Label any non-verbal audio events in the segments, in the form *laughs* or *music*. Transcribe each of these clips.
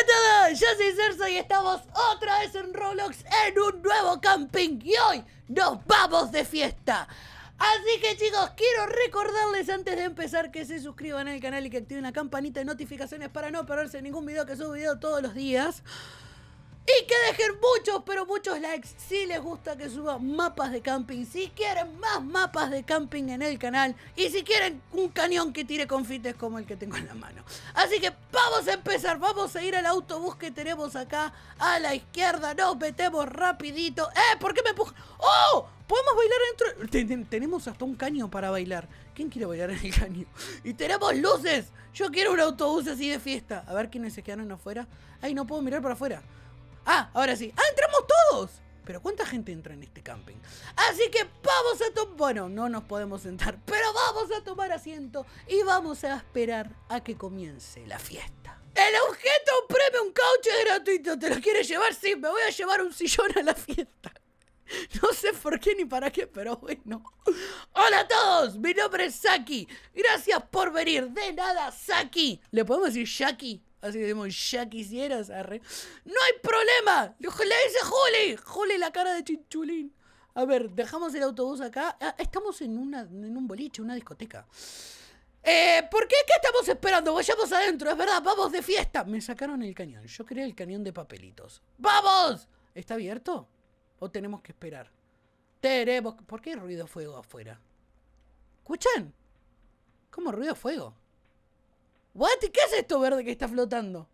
Hola a todos, yo soy Cerso y estamos otra vez en Roblox en un nuevo camping y hoy nos vamos de fiesta. Así que chicos, quiero recordarles antes de empezar que se suscriban al canal y que activen la campanita de notificaciones para no perderse ningún video que subo video todos los días. Y que dejen muchos, pero muchos likes si les gusta que suba mapas de camping, si quieren más mapas de camping en el canal y si quieren un cañón que tire confites como el que tengo en la mano. Así que vamos a empezar, vamos a ir al autobús que tenemos acá a la izquierda, nos metemos rapidito. ¡Eh! ¿Por qué me empujan? ¡Oh! Podemos bailar dentro... tenemos hasta un caño para bailar. ¿Quién quiere bailar en el caño? Y tenemos luces. Yo quiero un autobús así de fiesta. A ver quiénes se quedaron afuera. Ay, no puedo mirar para afuera. Ah, ahora sí. ¡Ah, entramos todos! Pero ¿cuánta gente entra en este camping? Así que vamos a tomar... Bueno, no nos podemos sentar, *laughs* pero vamos a tomar asiento y vamos a esperar a que comience la fiesta. El objeto premium un es gratuito. ¿Te lo quieres llevar? Sí, me voy a llevar un sillón a la fiesta. *laughs* No sé por qué ni para qué, pero bueno. Hola a todos, mi nombre es Saki. Gracias por venir. De nada, Saki. ¿Le podemos decir Shaki? Así decimos, ya quisieras, arre. ¡No hay problema! Le dice Juli. Juli la cara de chinchulín. A ver, dejamos el autobús acá. Ah, estamos en, una, en un boliche, una discoteca. Eh, ¿Por qué? ¿Qué estamos esperando? Vayamos adentro, es verdad, vamos de fiesta. Me sacaron el cañón. Yo quería el cañón de papelitos. ¡Vamos! ¿Está abierto? ¿O tenemos que esperar? Tenemos. ¿Por qué ruido fuego afuera? ¿Escuchan? ¿Cómo ruido fuego? ¿Qué es esto verde que está flotando?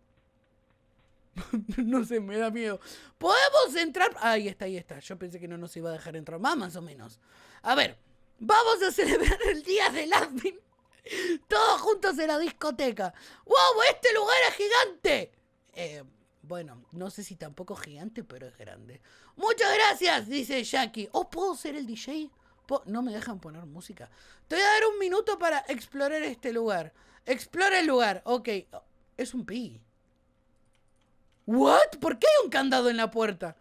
*laughs* no sé, me da miedo. ¿Podemos entrar? Ahí está, ahí está. Yo pensé que no nos iba a dejar entrar más, o menos. A ver, vamos a celebrar el día de admin. *laughs* Todos juntos en la discoteca. ¡Wow! ¡Este lugar es gigante! Eh, bueno, no sé si tampoco es gigante, pero es grande. Muchas gracias, dice Jackie. ¿O ¿Oh, puedo ser el DJ? No me dejan poner música. Te voy a dar un minuto para explorar este lugar. Explora el lugar. Ok. Es un pi ¿What? ¿Por qué hay un candado en la puerta?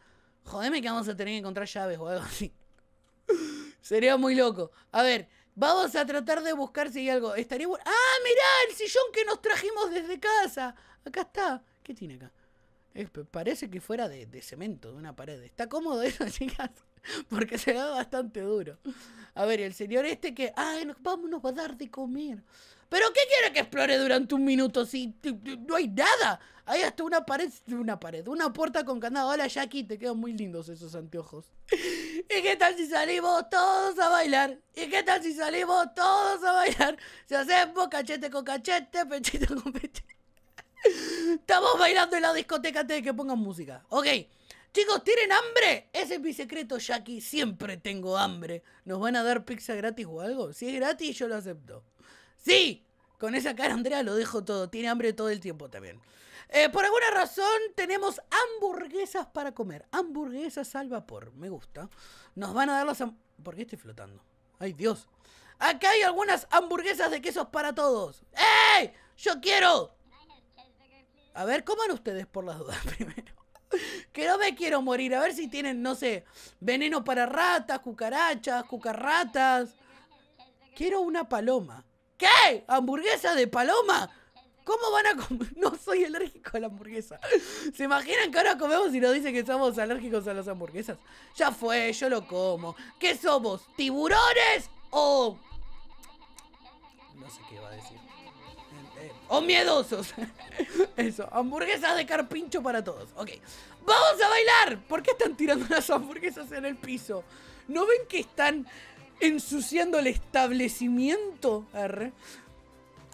Jodeme que vamos a tener que encontrar llaves o algo así. *laughs* Sería muy loco. A ver, vamos a tratar de buscar si hay algo. Estaría bueno. ¡Ah, mirá! El sillón que nos trajimos desde casa. Acá está. ¿Qué tiene acá? parece que fuera de, cemento, de una pared. Está cómodo eso, *laughs* chicas. Porque se ve bastante duro. A ver, el señor este que. ¡Ay, nos, vamos, nos va a dar de comer! ¿Pero qué quiere que explore durante un minuto si no hay nada? Hay hasta una pared, una pared, una puerta con candado. Hola Jackie, te quedan muy lindos esos anteojos. ¿Y qué tal si salimos todos a bailar? ¿Y qué tal si salimos todos a bailar? Se hacemos cachete con cachete, pechito con pechito. Estamos bailando en la discoteca antes de que pongan música. Ok. Chicos, ¿tienen hambre? Ese es mi secreto, Jackie. Siempre tengo hambre. ¿Nos van a dar pizza gratis o algo? Si es gratis, yo lo acepto. ¡Sí! Con esa cara, Andrea, lo dejo todo. Tiene hambre todo el tiempo también. Eh, por alguna razón tenemos hamburguesas para comer. Hamburguesas al vapor. Me gusta. Nos van a dar las... ¿Por qué estoy flotando? ¡Ay, Dios! Acá hay algunas hamburguesas de quesos para todos. ¡Ey! ¡Yo quiero! A ver, coman ustedes por las dudas *laughs* primero. que no me quiero morir. A ver si tienen, no sé, veneno para ratas, cucarachas, cucarratas. Quiero una paloma. ¿Qué? ¿Hamburguesa de paloma? ¿Cómo van a comer? *laughs* No soy alérgico a la hamburguesa. ¿Se imaginan que ahora comemos y nos dicen que somos alérgicos a las hamburguesas? Ya fue, yo lo como. ¿Qué somos? ¿Tiburones? O. No sé qué va a decir. Eh, eh, o miedosos. *laughs* Eso, hamburguesas de carpincho para todos. Ok. ¡Vamos a bailar! ¿Por qué están tirando las hamburguesas en el piso? ¿No ven que están ensuciando el establecimiento. R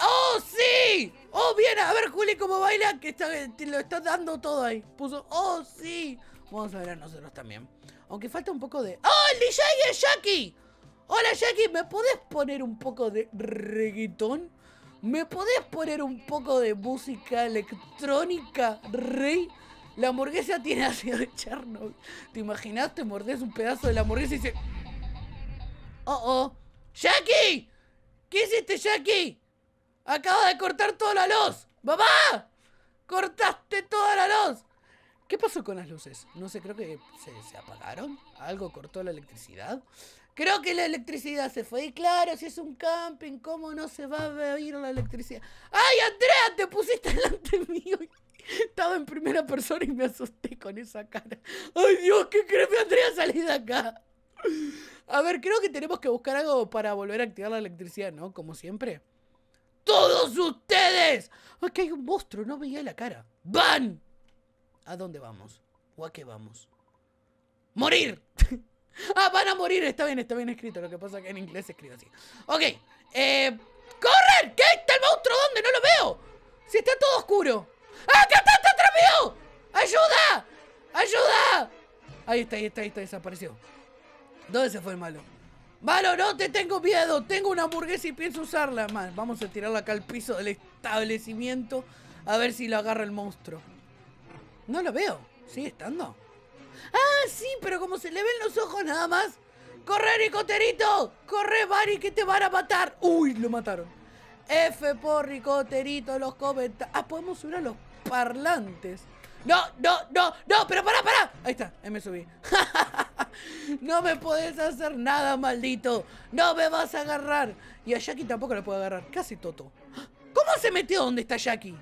¡Oh, sí! ¡Oh, bien! A ver, Juli, cómo baila, que está, lo está dando todo ahí. Puso, ¡oh, sí! Vamos a ver a nosotros también. Aunque falta un poco de... ¡Oh, el DJ es Jackie! Hola, Jackie, ¿me podés poner un poco de reggaetón? ¿Me podés poner un poco de música electrónica, rey? La hamburguesa tiene ácido de Chernobyl. ¿Te imaginas? Te mordés un pedazo de la hamburguesa y Se... Oh, oh. ¡Jackie! ¿Qué hiciste, Jackie? Acabas de cortar toda la luz. papá. ¡Cortaste toda la luz! ¿Qué pasó con las luces? No sé, creo que se, apagaron. Algo cortó la electricidad. Creo que la electricidad se fue. Y claro, si es un camping, ¿cómo no se va a ir la electricidad? ¡Ay, Andrea! Te pusiste delante mío. Estaba en primera persona y me asusté con esa cara. ¡Ay, Dios! ¿Qué crees, Andrea? Salí de acá. A ver, creo que tenemos que buscar algo para volver a activar la electricidad, ¿no? Como siempre. ¡Todos ustedes! Es hay un monstruo, no veía la cara. ¡Van! ¿A dónde vamos? ¿O a qué vamos? ¡Morir! *laughs* ah, van a morir. Está bien, está bien escrito. Lo que pasa es que en inglés se escribe así. Ok. Eh, ¡Corren! ¿Qué? ¿Está el monstruo dónde? No lo veo. Si está todo oscuro. ¡Ah, acá está! ¡Está ¡Ayuda! ¡Ayuda! Ahí está, ahí está, ahí está. Desapareció. ¿Dónde se fue el malo? Malo, no te tengo miedo. Tengo una hamburguesa y pienso usarla. mal vamos a tirarla acá al piso del establecimiento. A ver si lo agarra el monstruo. No lo veo. ¿Sigue estando? Ah, sí, pero como se le ven los ojos nada más. ¡Corre, Ricoterito! ¡Corre, Bari, que te van a matar! ¡Uy, lo mataron! F por Ricoterito, los comentarios. Ah, podemos subir a los parlantes. No, no, no, no, pero pará, pará. Ahí está, ahí me subí. *laughs* *laughs* no me podés hacer nada, maldito. No me vas a agarrar. Y a Jackie tampoco la puedo agarrar. Casi Toto? ¿Cómo se metió donde está Jackie?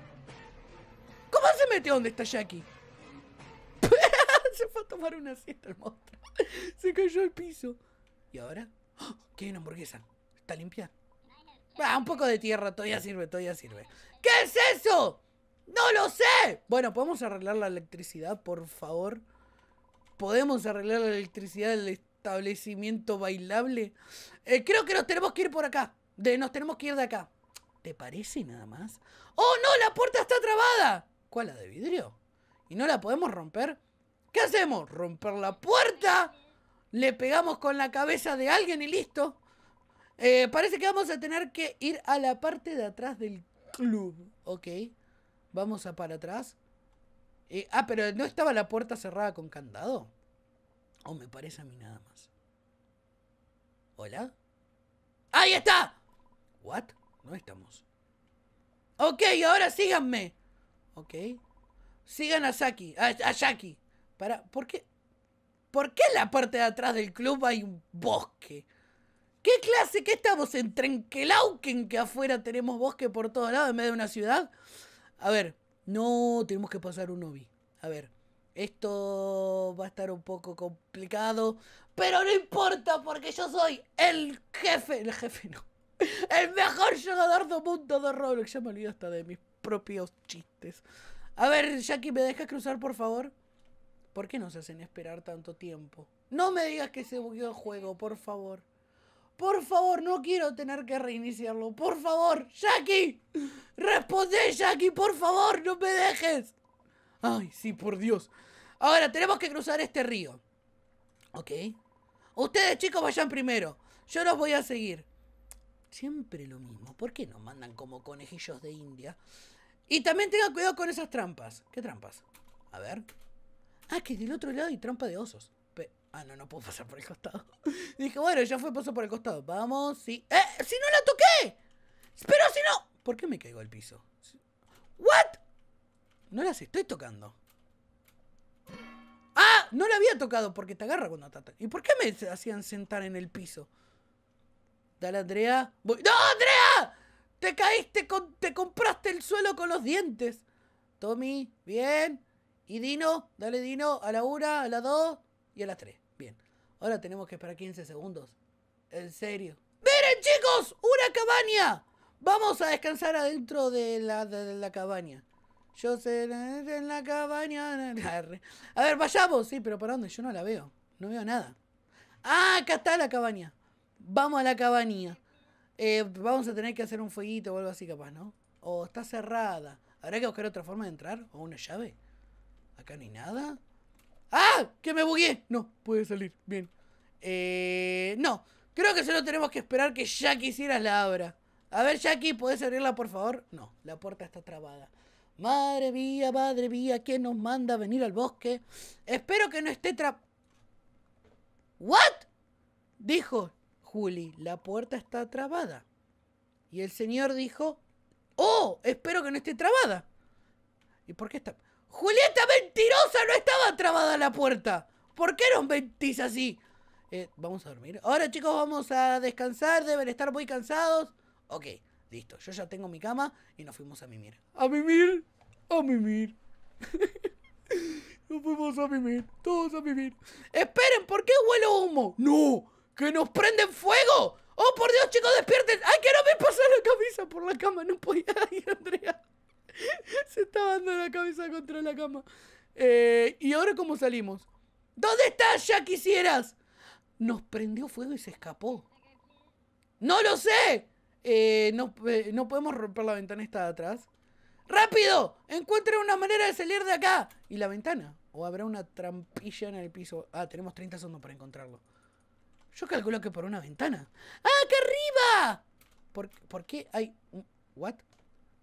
¿Cómo se metió donde está Jackie? *laughs* se fue a tomar una siesta el monstruo. se cayó al piso. ¿Y ahora? ¡Oh! ¿Qué una hamburguesa? ¿Está limpia? Ah, un poco de tierra, todavía sirve, todavía sirve. ¿Qué es eso? ¡No lo sé! Bueno, ¿podemos arreglar la electricidad, por favor? ¿Podemos arreglar la electricidad del establecimiento bailable? Eh, creo que nos tenemos que ir por acá. nos tenemos que ir de acá. ¿Te parece nada más? ¡Oh, no! ¡La puerta está trabada! ¿Cuál, la de vidrio? ¿Y no la podemos romper? ¿Qué hacemos? ¿Romper la puerta? Le pegamos con la cabeza de alguien y listo. Eh, parece que vamos a tener que ir a la parte de atrás del club. Ok. Vamos a para atrás. Eh, ah, pero no estaba la puerta cerrada con candado. O oh, me parece a mí nada más. ¿Hola? ¡Ahí está! ¿What? No estamos. Ok, ahora síganme. Ok. Sigan a Saki. A, a Para, ¿Por qué? ¿Por qué en la parte de atrás del club hay un bosque? ¿Qué clase que estamos en Trenkelauken que afuera tenemos bosque por todos lados en medio de una ciudad? A ver, no, tenemos que pasar un obi. A ver, esto va a estar un poco complicado, pero no importa porque yo soy el jefe, el jefe no, el mejor jugador del mundo de Roblox. Ya me olvido hasta de mis propios chistes. A ver, Jackie, ¿me dejas cruzar, por favor? ¿Por qué nos hacen esperar tanto tiempo? No me digas que se bugueó el juego, por favor. Por favor, no quiero tener que reiniciarlo. Por favor, Jackie. Responde, Jackie, por favor, no me dejes. Ay, sí, por Dios. Ahora, tenemos que cruzar este río. Ok. Ustedes, chicos, vayan primero. Yo los voy a seguir. Siempre lo mismo. ¿Por qué nos mandan como conejillos de India? Y también tengan cuidado con esas trampas. ¿Qué trampas? A ver. Ah, que del otro lado hay trampa de osos. Ah, no, no puedo pasar por el costado. *laughs* Dije, bueno, ya fue, paso por el costado. Vamos, sí. ¡Eh! ¡Si no la toqué! ¡Pero si no! ¿Por qué me caigo al piso? ¿What? No las estoy tocando. ¡Ah! No la había tocado porque te agarra cuando te ¿Y por qué me hacían sentar en el piso? Dale, Andrea. ¡No, Andrea! Te caíste, con... te compraste el suelo con los dientes. Tommy, bien. Y Dino, dale Dino, a la una, a la dos y a las 3. Bien. Ahora tenemos que esperar 15 segundos. En serio. ¡Miren, chicos! ¡Una cabaña! Vamos a descansar adentro de la, cabaña. Yo sé en la cabaña. A ver, vayamos. Sí, pero ¿para dónde? Yo no la veo. No veo nada. Ah, acá está la cabaña. Vamos a la cabaña. Eh, vamos a tener que hacer un fueguito o algo así, capaz, ¿no? O está cerrada. ¿Habrá que buscar otra forma de entrar? ¿O una llave? ¿Acá ni hay nada? ¡Ah! ¡Que me bugué! No, puede salir. Bien. Eh, no, creo que solo tenemos que esperar que Jackie hiciera la abra. A ver, Jackie, ¿puedes abrirla, por favor? No, la puerta está trabada. Madre mía, madre mía, ¿qué nos manda a venir al bosque? Espero que no esté tra... ¿What? Dijo Juli, la puerta está trabada. Y el señor dijo, oh, espero que no esté trabada. ¿Y por qué está...? Julieta mentirosa, no estaba trabada la puerta. ¿Por qué nos mentís así? Eh, vamos a dormir. Ahora chicos vamos a descansar, deben estar muy cansados. Ok, listo, yo ya tengo mi cama y nos fuimos a mimir. A mimir, a mimir. *laughs* nos fuimos a mimir, todos a mimir. Esperen, ¿por qué huele humo? No, que nos prenden fuego. Oh, por Dios chicos, despierten. Ay, que no me pasó la camisa por la cama, no podía *laughs* ir, Andrea. *laughs* Se está dando la cabeza contra la cama. Eh, ¿Y ahora cómo salimos? ¿Dónde estás? Ya quisieras. Nos prendió fuego y se escapó. ¡No lo sé! Eh, eh, no, podemos romper la ventana esta de atrás. ¡Rápido! Encuentra una manera de salir de acá. ¿Y la ventana? ¿O habrá una trampilla en el piso? Ah, tenemos 30 segundos para encontrarlo. Yo calculo que por una ventana. ¡Ah, acá arriba! ¿Por, ¿por qué hay...? ¿What?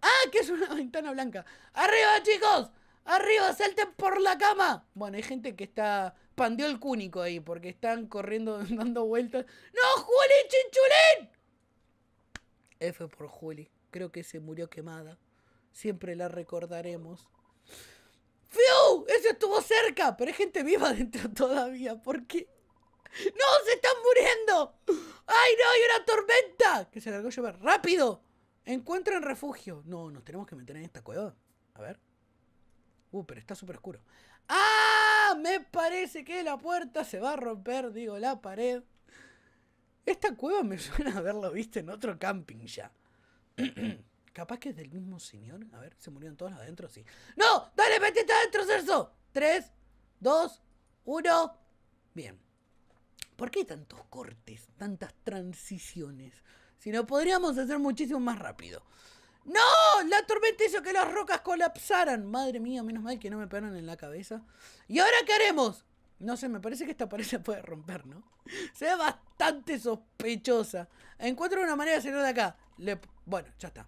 ¡Ah! Que es una *laughs* ventana blanca. ¡Arriba, chicos! ¡Arriba! ¡Salten por la cama! Bueno, hay gente que está. Pandeó el cúnico ahí, porque están corriendo, *laughs* dando vueltas. ¡No, Juli, chinchulín! F por Juli. Creo que se murió quemada. Siempre la recordaremos. ¡Fiu! Eso estuvo cerca, pero hay gente viva *laughs* dentro todavía. ¿Por qué? ¡No! ¡Se están muriendo! ¡Ay, no! ¡Hay una tormenta! Que se largó a llover. ¡Rápido! Encuentran refugio. No, nos tenemos que meter en esta cueva. A ver. Uh, pero está súper oscuro. ¡Ah! Me parece que la puerta se va a romper, digo, la pared. Esta cueva me *laughs* suena a haberla visto en otro camping ya. *clears throat* Capaz que es del mismo señor. A ver, ¿se murieron todos adentro? Sí. ¡No! ¡Dale, metete adentro, Cerso! Tres, dos, uno. Bien. ¿Por qué tantos cortes, tantas transiciones? Si no podríamos hacer muchísimo más rápido. ¡No! La tormenta hizo que las rocas colapsaran. Madre mía, menos mal que no me pegaron en la cabeza. ¿Y ahora qué haremos? No sé, me parece que esta pared se puede romper, ¿no? Se ve bastante sospechosa. Encuentro una manera de salir de acá. Le... Bueno, ya está.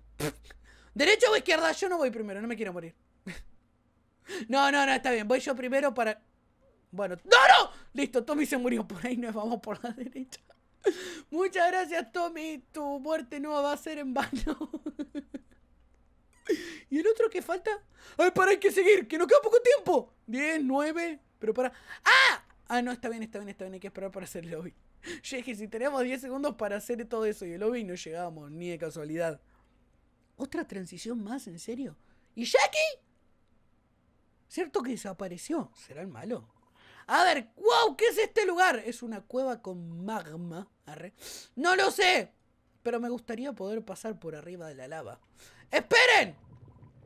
¿Derecha o izquierda? Yo no voy primero, no me quiero morir. *laughs* no, no, no, está bien. Voy yo primero para... Bueno. ¡No, no! Listo, Tommy se murió por ahí. Nos vamos por la *laughs* derecha. *laughs* Muchas gracias, Tommy. Tu muerte no va a ser en vano. *laughs* ¿Y el otro que falta? ¡Ay, para, hay que seguir! ¡Que nos queda poco tiempo! 10, nueve, pero para. ¡Ah! Ah, no, está bien, está bien, está bien. Hay que esperar para hacer el lobby. *laughs* Yo si teníamos 10 segundos para hacer todo eso y el lobby no llegamos, ni de casualidad. ¿Otra transición más, en serio? ¿Y Jackie? ¿Cierto que desapareció? ¿Será el malo? A ver, wow, ¿qué es este lugar? Es una cueva con magma. No lo sé, pero me gustaría poder pasar por arriba de la lava. ¡Esperen!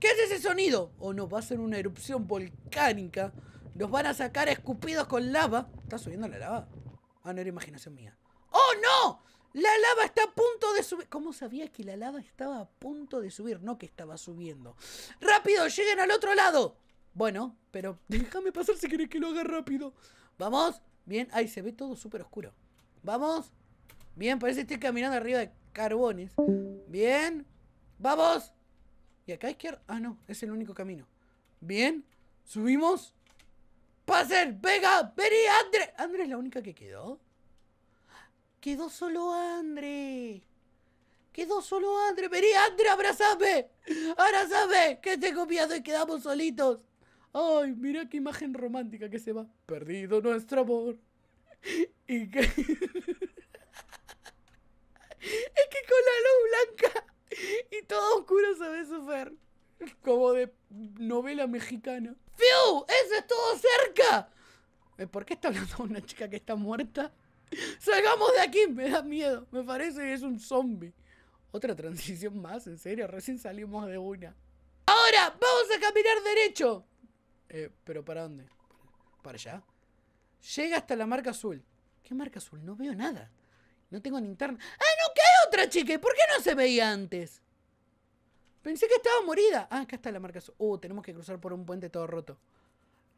¿Qué es ese sonido? O oh, no, va a ser una erupción volcánica. Nos van a sacar escupidos con lava. ¿Está subiendo la lava? Ah, no era imaginación mía. ¡Oh, no! La lava está a punto de subir. ¿Cómo sabía que la lava estaba a punto de subir? No que estaba subiendo. ¡Rápido! ¡Lleguen al otro lado! Bueno, pero déjame pasar si querés que lo haga rápido. Vamos. Bien, ahí se ve todo súper oscuro. Vamos. Bien, parece que estoy caminando arriba de carbones. Bien. Vamos. Y acá a izquierda. Ah, no, es el único camino. Bien. Subimos. ¡Pasen! ¡Venga! ¡Vení, Andre! André es la única que quedó? Quedó solo Andre. Quedó solo Andre. ¡Vení, André, ¡Abrazame! ¡Abrazame! Que te miedo copiado y quedamos solitos. ¡Ay, mira qué imagen romántica que se va! Perdido nuestro amor. Y que... *laughs* es que con la luz blanca y todo oscuro se ve Como de novela mexicana. ¡Fiu! ¡Eso es todo cerca! Eh, ¿Por qué está hablando una chica que está muerta? ¡Salgamos de aquí! Me da miedo. Me parece que es un zombie. Otra transición más, en serio. Recién salimos de una. Ahora, vamos a caminar derecho. Eh, ¿Pero para dónde? ¿Para allá? Llega hasta la marca azul. ¿Qué marca azul? No veo nada. No tengo ni ¡Ah, no! ¿Qué hay otra chica? por qué no se veía antes? Pensé que estaba morida. Ah, acá está la marca azul. Uh, tenemos que cruzar por un puente todo roto.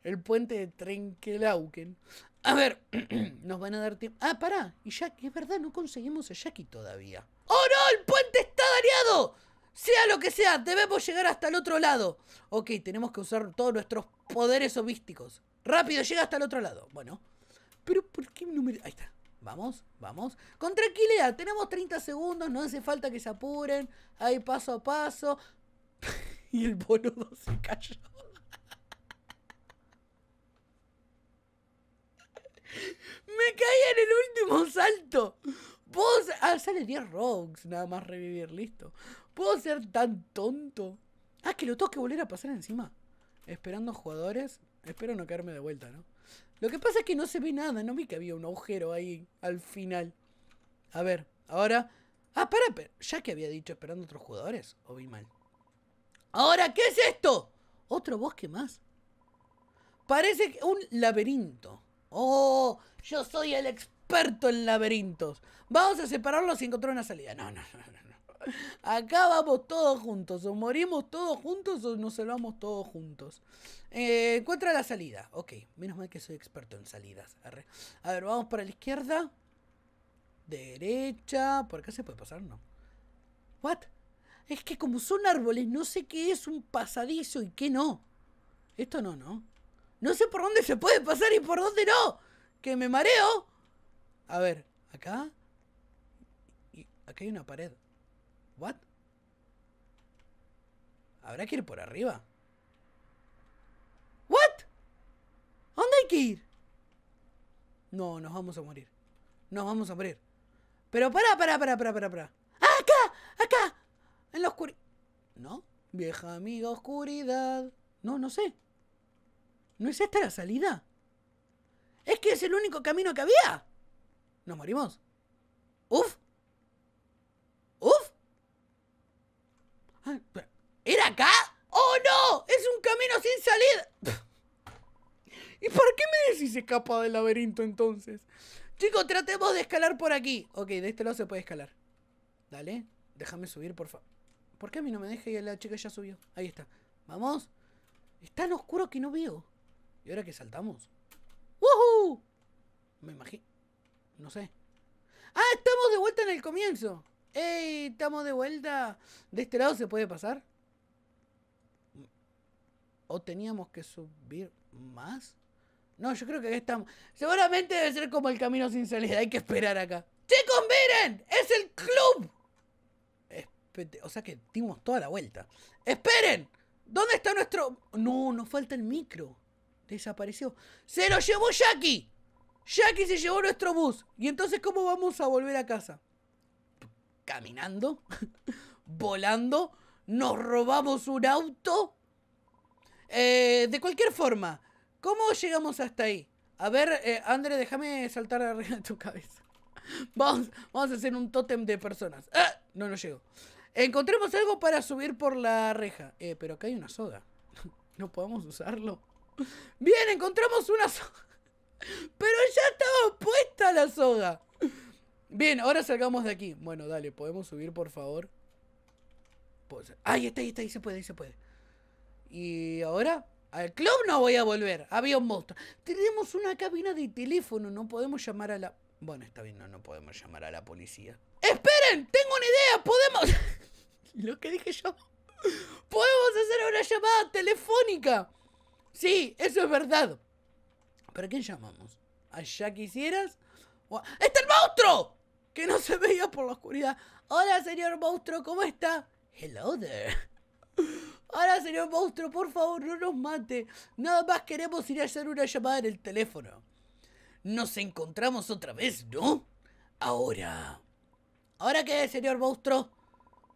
El puente de Trenkelauken. A ver, *clears throat* nos van a dar tiempo. Ah, pará. Y que es verdad, no conseguimos a Jackie todavía. ¡Oh, no! ¡El puente está dañado! Sea lo que sea, debemos llegar hasta el otro lado. Ok, tenemos que usar todos nuestros poderes obísticos. Rápido, llega hasta el otro lado. Bueno. Pero ¿por qué me... Ahí está. Vamos, vamos. Con tranquilidad, tenemos 30 segundos, no hace falta que se apuren. Ahí paso a paso. *laughs* y el boludo se cayó. *laughs* Me caí en el último salto. Vos. Ah, sale 10 rogues, nada más revivir, listo. ¿Puedo ser tan tonto? Ah, que lo tengo que volver a pasar encima. Esperando jugadores. Espero no caerme de vuelta, ¿no? Lo que pasa es que no se ve nada. No vi que había un agujero ahí al final. A ver, ahora... Ah, para, pero ya que había dicho esperando otros jugadores, o vi mal. Ahora, ¿qué es esto? ¿Otro bosque más? Parece un laberinto. Oh, yo soy el experto en laberintos. Vamos a separarlos y encontrar una salida. No, no, no, no. Acá vamos todos juntos. O morimos todos juntos o nos salvamos todos juntos. Eh, encuentra la salida. Ok, menos mal que soy experto en salidas. A ver, vamos para la izquierda. Derecha. ¿Por acá se puede pasar? No. ¿What? Es que como son árboles, no sé qué es un pasadizo y qué no. Esto no, ¿no? No sé por dónde se puede pasar y por dónde no. Que me mareo. A ver, acá. Y acá hay una pared. ¿What? ¿Habrá que ir por arriba? ¿What? ¿Dónde hay que ir? No, nos vamos a morir. Nos vamos a morir. Pero para, para, pará, para, para, para. Ah, ¡Acá! ¡Acá! En la oscuridad. ¿No? Vieja amiga oscuridad. No, no sé. ¿No es esta la salida? Es que es el único camino que había. ¿Nos morimos? Uf. ¿Era acá? ¡Oh no! ¡Es un camino sin salida! ¿Y por qué me decís escapa del laberinto entonces? Chicos, tratemos de escalar por aquí. Ok, de este lado se puede escalar. Dale, déjame subir, por favor. ¿Por qué a mí no me deja y la chica ya subió? Ahí está. Vamos. Está tan oscuro que no veo. ¿Y ahora que saltamos? ¡Woohoo! Me imagino. No sé. ¡Ah! Estamos de vuelta en el comienzo. ¡Ey! ¡Estamos de vuelta! ¿De este lado se puede pasar? ¿O teníamos que subir más? No, yo creo que aquí estamos. Seguramente debe ser como el camino sin salida. Hay que esperar acá. ¡Chicos, miren! ¡Es el club! o sea que dimos toda la vuelta. ¡Esperen! ¿Dónde está nuestro.? No, nos falta el micro. Desapareció. ¡Se lo llevó Jackie! Jackie se llevó nuestro bus. ¿Y entonces cómo vamos a volver a casa? caminando, *laughs* volando, nos robamos un auto. Eh, de cualquier forma, ¿cómo llegamos hasta ahí? A ver, eh, André, déjame saltar arriba de tu cabeza. *laughs* Vamos, vamos a hacer un tótem de personas. ¡Ah! No, no llego. Encontremos algo para subir por la reja. Eh, pero acá hay una soga. *laughs* No podemos usarlo. Bien, encontramos una soga. Pero ya estaba puesta la soga. Bien, ahora salgamos de aquí. Bueno, dale, podemos subir, por favor. Pues, ahí está, ahí está, ahí se puede, ahí se puede. Y ahora, al club no voy a volver. Había un monstruo. Tenemos una cabina de teléfono, no podemos llamar a la. Bueno, está bien, no, podemos llamar a la policía. ¡Esperen! ¡Tengo una idea! ¡Podemos! *laughs* Lo que dije yo. ¡Podemos hacer una llamada telefónica! Sí, eso es verdad. ¿Para quién llamamos? ¿A ya quisieras? ¡Está el monstruo! que no se veía por la oscuridad. Hola, señor monstruo, ¿cómo está? Hello there. Hola, señor monstruo, por favor, no nos mate. Nada más queremos ir a hacer una llamada en el teléfono. Nos encontramos otra vez, ¿no? Ahora. ¿Ahora qué, señor monstruo?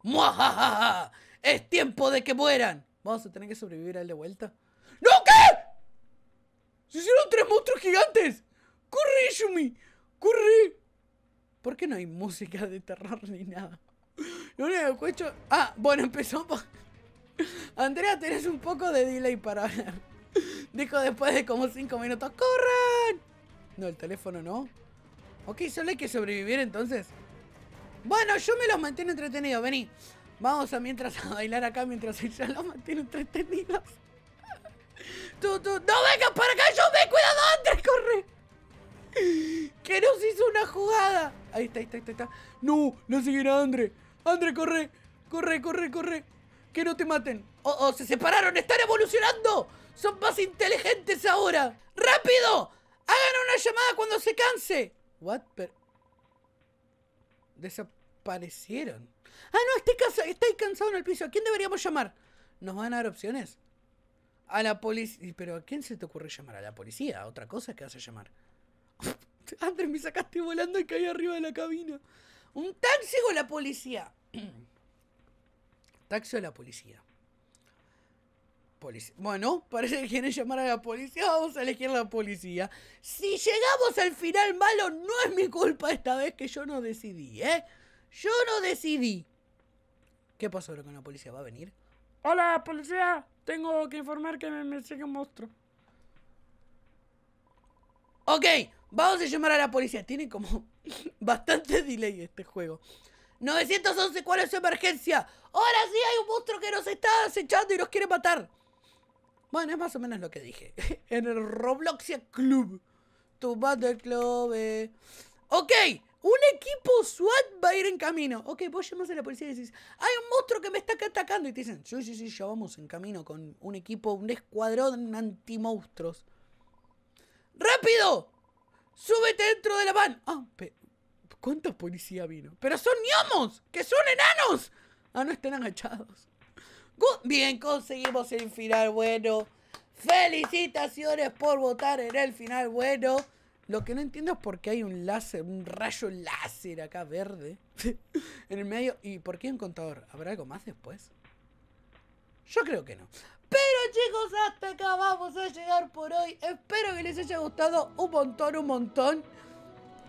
¡Muajajaja! ¡Es tiempo de que mueran! ¿Vamos a tener que sobrevivir a él de vuelta? ¡No, qué! ¡Se hicieron tres monstruos gigantes! ¡Corre, Yumi! ¡Corre! ¿Por qué no hay música de terror ni nada? Lo único que hecho... Ah, bueno, empezó Andrea, tenés un poco de delay para hablar. Dijo después de como 5 minutos. ¡Corran! No, el teléfono no. Ok, solo hay que sobrevivir entonces. Bueno, yo me los mantengo entretenidos, vení. Vamos a mientras a bailar acá mientras ella los mantiene entretenidos. *laughs* Tú, no vengas para acá, yo nos hizo una jugada. Ahí está, ahí está, ahí está. No, no seguirá Andre. Andre, corre, corre, corre, corre. Que no te maten. Oh, oh, se separaron, están evolucionando. Son más inteligentes ahora. ¡Rápido! Hagan una llamada cuando se canse. What? Pero... Desaparecieron. Ah, no, estoy, cansa cansado en el piso. ¿A quién deberíamos llamar? Nos van a dar opciones. A la policía. Pero ¿a quién se te ocurre llamar? ¿A la policía? ¿A otra cosa que vas a llamar? *laughs* Andrés, me sacaste volando y caí arriba de la cabina. ¿Un taxi o la policía? *clears throat* taxi o la policía. Bueno, parece que quieren llamar a la policía. Vamos a elegir la policía. Si llegamos al final malo, no es mi culpa esta vez que yo no decidí, ¿eh? Yo no decidí. ¿Qué pasó ahora con la policía? ¿Va a venir? Hola, policía. Tengo que informar que me, me sigue un monstruo. Ok, Vamos a llamar a la policía. Tiene como *laughs* bastante delay este juego. 911, ¿cuál es su emergencia? Ahora sí hay un monstruo que nos está acechando y nos quiere matar. Bueno, es más o menos lo que dije. *laughs* en el Robloxia Club. Tu Battle Club. Eh. Ok, un equipo SWAT va a ir en camino. Ok, vos llamas a la policía y decís, hay un monstruo que me está atacando. Y te dicen, sí, sí, sí, ya vamos en camino con un equipo, un escuadrón anti-monstruos. ¡Rápido! ¡Súbete dentro de la van! Ah, pero, ¿cuántos policías vino? ¡Pero son ñomos! ¡Que son enanos! Ah, no están agachados. Bien, conseguimos el final bueno. Felicitaciones por votar en el final bueno. Lo que no entiendo es por qué hay un láser, un rayo láser acá verde. *laughs* en el medio. ¿Y por qué un contador? ¿Habrá algo más después? Yo creo que no. Pero chicos, hasta acá vamos a llegar por hoy. Espero que les haya gustado un montón, un montón.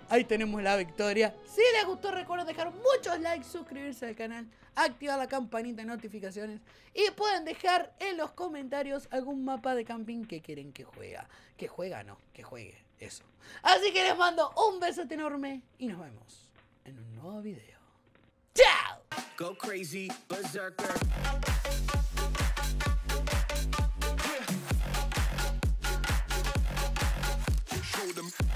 Ahí tenemos la victoria. Si les gustó, recuerden dejar muchos likes, suscribirse al canal, activar la campanita de notificaciones y pueden dejar en los comentarios algún mapa de camping que quieren que juega. Que juega, no, que juegue. Eso. Así que les mando un besote enorme y nos vemos en un nuevo video. ¡Chao! Go crazy, berserker. told him.